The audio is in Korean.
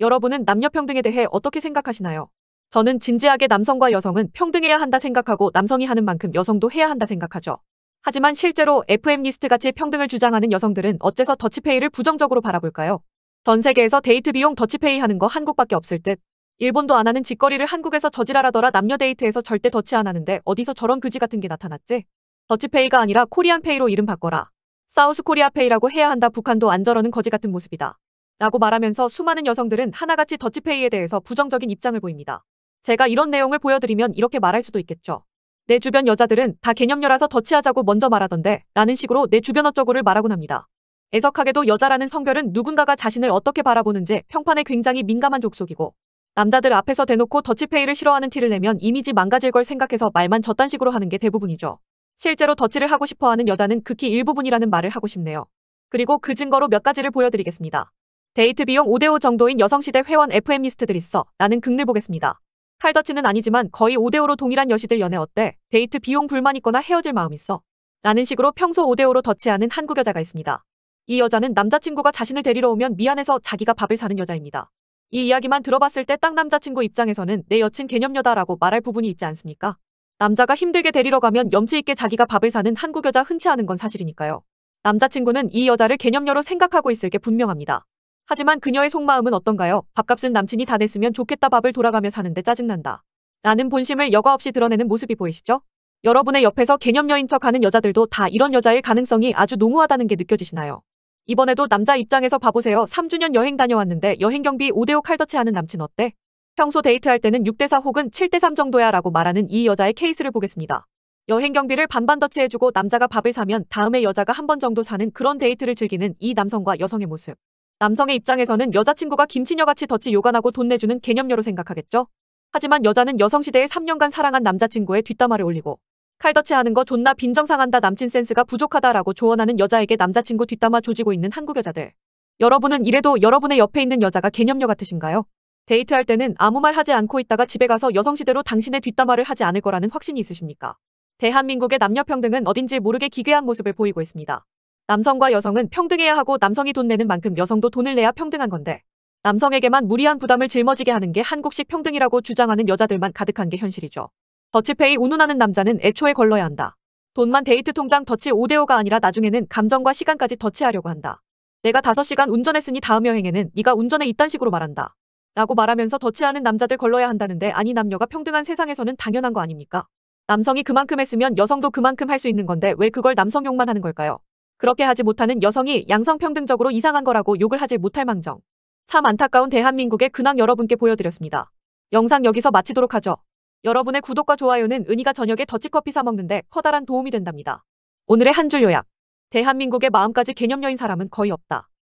여러분은 남녀평등에 대해 어떻게 생각하시나요? 저는 진지하게 남성과 여성은 평등해야 한다 생각하고 남성이 하는 만큼 여성도 해야 한다 생각하죠. 하지만 실제로 FM리스트 같이 평등을 주장하는 여성들은 어째서 더치페이를 부정적으로 바라볼까요? 전 세계에서 데이트 비용 더치페이 하는 거 한국밖에 없을 듯. 일본도 안 하는 짓거리를 한국에서 저지랄하더라 남녀 데이트에서 절대 더치 안 하는데 어디서 저런 그지 같은 게 나타났지? 더치페이가 아니라 코리안페이로 이름 바꿔라. 사우스 코리아페이라고 해야 한다 북한도 안 저러는 거지 같은 모습이다. 라고 말하면서 수많은 여성들은 하나같이 더치페이에 대해서 부정적인 입장을 보입니다. 제가 이런 내용을 보여드리면 이렇게 말할 수도 있겠죠. 내 주변 여자들은 다 개념녀라서 더치하자고 먼저 말하던데 라는 식으로 내 주변 어쩌고를 말하곤 합니다. 애석하게도 여자라는 성별은 누군가가 자신을 어떻게 바라보는지 평판에 굉장히 민감한 족속이고 남자들 앞에서 대놓고 더치페이를 싫어하는 티를 내면 이미지 망가질 걸 생각해서 말만 저딴 식으로 하는 게 대부분이죠. 실제로 더치를 하고 싶어하는 여자는 극히 일부분이라는 말을 하고 싶네요. 그리고 그 증거로 몇 가지를 보여드리겠습니다. 데이트 비용 5대5 정도인 여성시대 회원 FM 리스트들 있어. 나는 극내 보겠습니다. 칼더치는 아니지만 거의 5대5로 동일한 여시들 연애 어때? 데이트 비용 불만 있거나 헤어질 마음 있어. 라는 식으로 평소 5대5로 더치하는 한국 여자가 있습니다. 이 여자는 남자친구가 자신을 데리러 오면 미안해서 자기가 밥을 사는 여자입니다. 이 이야기만 들어봤을 때 딱 남자친구 입장에서는 내 여친 개념녀다라고 말할 부분이 있지 않습니까? 남자가 힘들게 데리러 가면 염치 있게 자기가 밥을 사는 한국 여자 흔치 않은 건 사실이니까요. 남자친구는 이 여자를 개념녀로 생각하고 있을 게 분명합니다. 하지만 그녀의 속마음은 어떤가요? 밥값은 남친이 다 냈으면 좋겠다 밥을 돌아가며 사는데 짜증난다. 라는 본심을 여과 없이 드러내는 모습이 보이시죠? 여러분의 옆에서 개념여인척 하는 여자들도 다 이런 여자일 가능성이 아주 농후하다는 게 느껴지시나요? 이번에도 남자 입장에서 봐보세요. 3주년 여행 다녀왔는데 여행 경비 5대5 칼더치 하는 남친 어때? 평소 데이트할 때는 6대4 혹은 7대3 정도야 라고 말하는 이 여자의 케이스를 보겠습니다. 여행 경비를 반반 더치해주고 남자가 밥을 사면 다음에 여자가 한 번 정도 사는 그런 데이트를 즐기는 이 남성과 여성의 모습. 남성의 입장에서는 여자친구가 김치녀같이 덫이 요간하고 돈 내주는 개념녀로 생각하겠죠. 하지만 여자는 여성시대에 3년간 사랑한 남자친구의 뒷담화를 올리고 칼덫치하는거 존나 빈정상한다 남친 센스가 부족하다라고 조언하는 여자에게 남자친구 뒷담화 조지고 있는 한국 여자들. 여러분은 이래도 여러분의 옆에 있는 여자가 개념녀 같으신가요? 데이트할 때는 아무 말 하지 않고 있다가 집에 가서 여성시대로 당신의 뒷담화를 하지 않을 거라는 확신이 있으십니까? 대한민국의 남녀평등은 어딘지 모르게 기괴한 모습을 보이고 있습니다. 남성과 여성은 평등해야 하고 남성이 돈 내는 만큼 여성도 돈을 내야 평등한 건데 남성에게만 무리한 부담을 짊어지게 하는 게 한국식 평등이라고 주장하는 여자들만 가득한 게 현실이죠. 더치페이 운운하는 남자는 애초에 걸러야 한다. 돈만 데이트 통장 더치 5대5가 아니라 나중에는 감정과 시간까지 더치하려고 한다. 내가 5시간 운전했으니 다음 여행에는 네가 운전해 이딴 식으로 말한다. 라고 말하면서 더치하는 남자들 걸러야 한다는데 아니 남녀가 평등한 세상에서는 당연한 거 아닙니까? 남성이 그만큼 했으면 여성도 그만큼 할 수 있는 건데 왜 그걸 남성용만 하는 걸까요? 그렇게 하지 못하는 여성이 양성평등적으로 이상한 거라고 욕을 하질 못할 망정. 참 안타까운 대한민국의 근황 여러분께 보여드렸습니다. 영상 여기서 마치도록 하죠. 여러분의 구독과 좋아요는 은희가 저녁에 더치커피 사먹는데 커다란 도움이 된답니다. 오늘의 한 줄 요약. 대한민국의 마음까지 개념 여인 사람은 거의 없다.